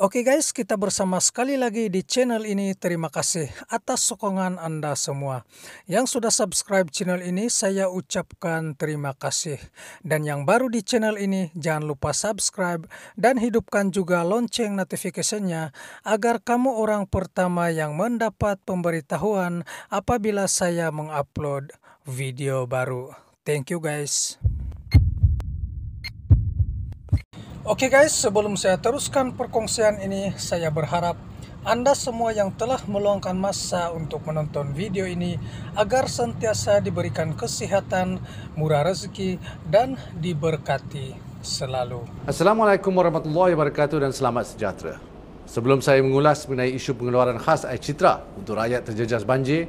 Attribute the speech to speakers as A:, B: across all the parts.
A: Oke okay guys, kita bersama sekali lagi di channel ini. Terima kasih atas sokongan Anda semua. Yang sudah subscribe channel ini, saya ucapkan terima kasih. Dan yang baru di channel ini, jangan lupa subscribe dan hidupkan juga lonceng notifikasinya agar kamu orang pertama yang mendapat pemberitahuan apabila saya mengupload video baru. Thank you guys. Oke okay guys, sebelum saya teruskan perkongsian ini, saya berharap Anda semua yang telah meluangkan masa untuk menonton video ini agar sentiasa diberikan kesehatan, murah rezeki, dan diberkati selalu.
B: Assalamualaikum warahmatullahi wabarakatuh dan selamat sejahtera. Sebelum saya mengulas mengenai isu pengeluaran khas air citra untuk rakyat terjejas banjir,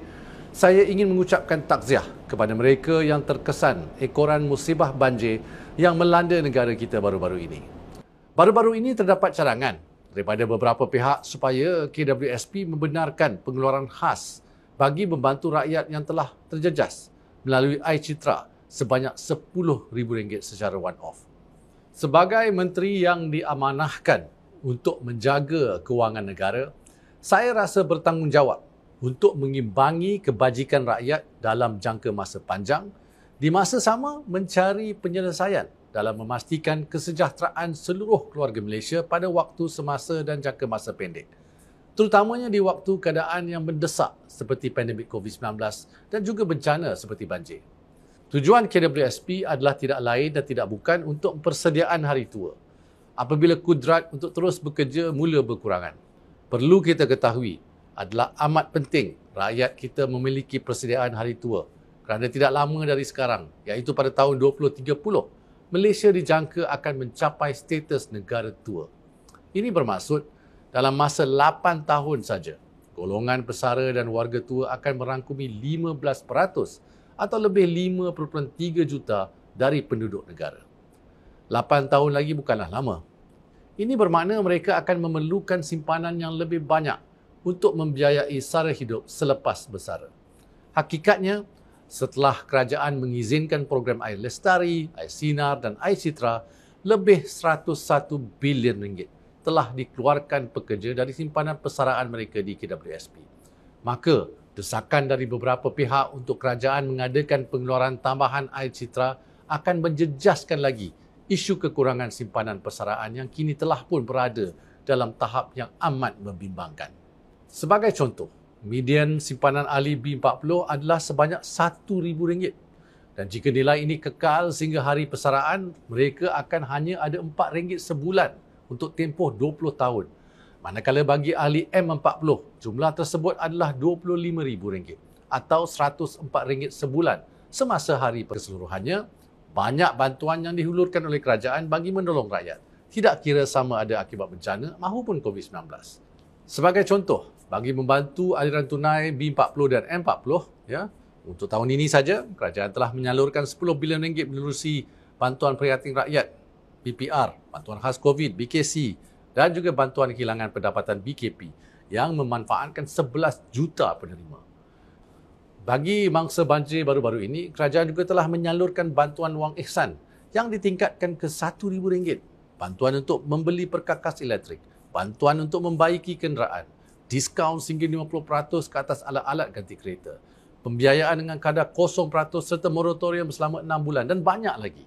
B: saya ingin mengucapkan takziah kepada mereka yang terkesan ekoran musibah banjir yang melanda negara kita baru-baru ini. Baru-baru ini terdapat cadangan daripada beberapa pihak supaya KWSP membenarkan pengeluaran khas bagi membantu rakyat yang telah terjejas melalui iCitra sebanyak rm ringgit secara one-off. Sebagai menteri yang diamanahkan untuk menjaga kewangan negara, saya rasa bertanggungjawab untuk mengimbangi kebajikan rakyat dalam jangka masa panjang di masa sama mencari penyelesaian dalam memastikan kesejahteraan seluruh keluarga Malaysia pada waktu semasa dan jangka masa pendek. Terutamanya di waktu keadaan yang mendesak seperti pandemik COVID-19 dan juga bencana seperti banjir. Tujuan KWSP adalah tidak lain dan tidak bukan untuk persediaan hari tua apabila kudrat untuk terus bekerja mula berkurangan. Perlu kita ketahui adalah amat penting rakyat kita memiliki persediaan hari tua kerana tidak lama dari sekarang iaitu pada tahun 2030 Malaysia dijangka akan mencapai status negara tua. Ini bermaksud dalam masa 8 tahun saja, golongan pesara dan warga tua akan merangkumi 15% atau lebih 5.3 juta dari penduduk negara. 8 tahun lagi bukanlah lama. Ini bermakna mereka akan memerlukan simpanan yang lebih banyak untuk membiayai sara hidup selepas bersara. Hakikatnya, setelah kerajaan mengizinkan program Air Lestari, Air Sinar dan Air Citra, lebih 101 bilion ringgit telah dikeluarkan pekerja dari simpanan persaraan mereka di KWSP. Maka, desakan dari beberapa pihak untuk kerajaan mengadakan pengeluaran tambahan Air Citra akan menjejaskan lagi isu kekurangan simpanan persaraan yang kini telah pun berada dalam tahap yang amat membimbangkan. Sebagai contoh, median simpanan ahli B40 adalah sebanyak RM1,000. Dan jika nilai ini kekal sehingga hari persaraan, mereka akan hanya ada RM4 sebulan untuk tempoh 20 tahun. Manakala bagi ahli M40, jumlah tersebut adalah RM25,000 atau RM104 sebulan semasa hari keseluruhannya. Banyak bantuan yang dihulurkan oleh kerajaan bagi menolong rakyat, tidak kira sama ada akibat bencana maupun COVID-19. Sebagai contoh, bagi membantu aliran tunai B40 dan M40 ya untuk tahun ini saja kerajaan telah menyalurkan 10 bilion ringgit melalui bantuan prihatin rakyat BPR bantuan khas COVID BKC dan juga bantuan kehilangan pendapatan BKP yang memanfaatkan 11 juta penerima bagi mangsa banjir baru-baru ini kerajaan juga telah menyalurkan bantuan wang ihsan yang ditingkatkan ke RM1000 bantuan untuk membeli perkakas elektrik bantuan untuk membaiki kenderaan diskaun sehingga 50% ke atas alat-alat ganti kereta, pembiayaan dengan kadar 0% serta moratorium selama 6 bulan dan banyak lagi.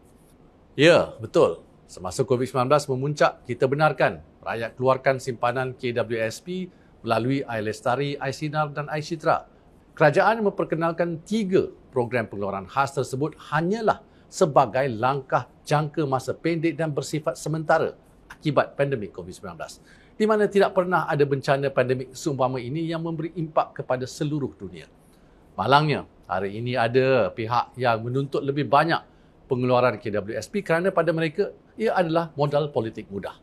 B: Ya, betul. Semasa COVID-19 memuncak, kita benarkan rakyat keluarkan simpanan KWSP melalui iLestari, iSinar dan iCitra. Kerajaan memperkenalkan tiga program pengeluaran khas tersebut hanyalah sebagai langkah jangka masa pendek dan bersifat sementara akibat pandemik COVID-19 di mana tidak pernah ada bencana pandemik seumpama ini yang memberi impak kepada seluruh dunia. Malangnya, hari ini ada pihak yang menuntut lebih banyak pengeluaran KWSP kerana pada mereka ia adalah modal politik mudah.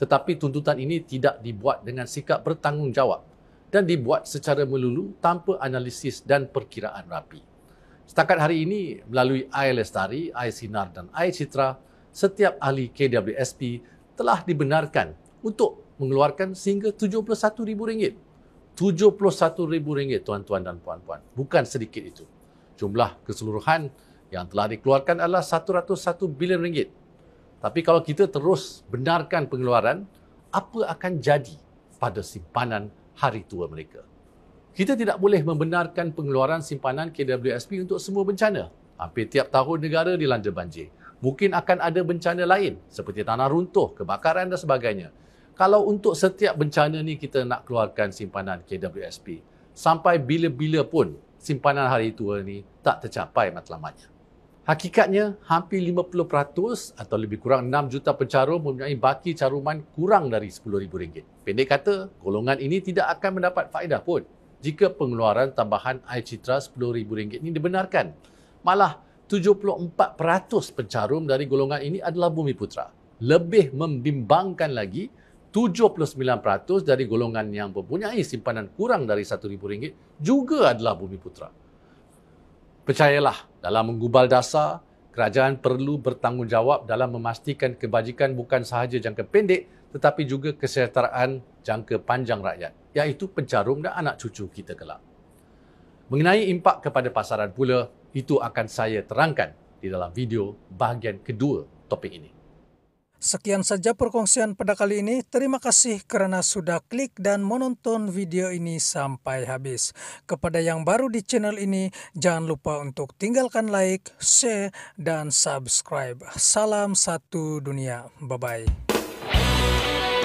B: Tetapi tuntutan ini tidak dibuat dengan sikap bertanggungjawab dan dibuat secara melulu tanpa analisis dan perkiraan rapi. Setakat hari ini, melalui lestari, iLestari, sinar dan citra, setiap ahli KWSP telah dibenarkan untuk mengeluarkan sehingga RM71,000. RM71,000 tuan-tuan dan puan-puan. Bukan sedikit itu. Jumlah keseluruhan yang telah dikeluarkan adalah RM101 bilion. ringgit Tapi kalau kita terus benarkan pengeluaran, apa akan jadi pada simpanan hari tua mereka? Kita tidak boleh membenarkan pengeluaran simpanan KWSP untuk semua bencana. Hampir tiap tahun negara dilanda banjir. Mungkin akan ada bencana lain seperti tanah runtuh, kebakaran dan sebagainya kalau untuk setiap bencana ni kita nak keluarkan simpanan KWSP sampai bila-bila pun simpanan hari tua ni tak tercapai matlamatnya. Hakikatnya, hampir 50% atau lebih kurang 6 juta pencarum mempunyai baki caruman kurang dari RM10,000. Pendek kata, golongan ini tidak akan mendapat faedah pun jika pengeluaran tambahan air citra RM10,000 ini dibenarkan. Malah, 74% pencarum dari golongan ini adalah bumi putra. Lebih membimbangkan lagi, 79% dari golongan yang mempunyai simpanan kurang dari RM1,000 juga adalah bumi putra. Percayalah, dalam menggubal dasar, kerajaan perlu bertanggungjawab dalam memastikan kebajikan bukan sahaja jangka pendek tetapi juga kesejahteraan jangka panjang rakyat, iaitu pencarum dan anak cucu kita kelak. Mengenai impak kepada pasaran pula, itu akan saya terangkan di dalam video bahagian kedua topik ini.
A: Sekian saja perkongsian pada kali ini. Terima kasih karena sudah klik dan menonton video ini sampai habis. Kepada yang baru di channel ini, jangan lupa untuk tinggalkan like, share, dan subscribe. Salam satu dunia. Bye-bye.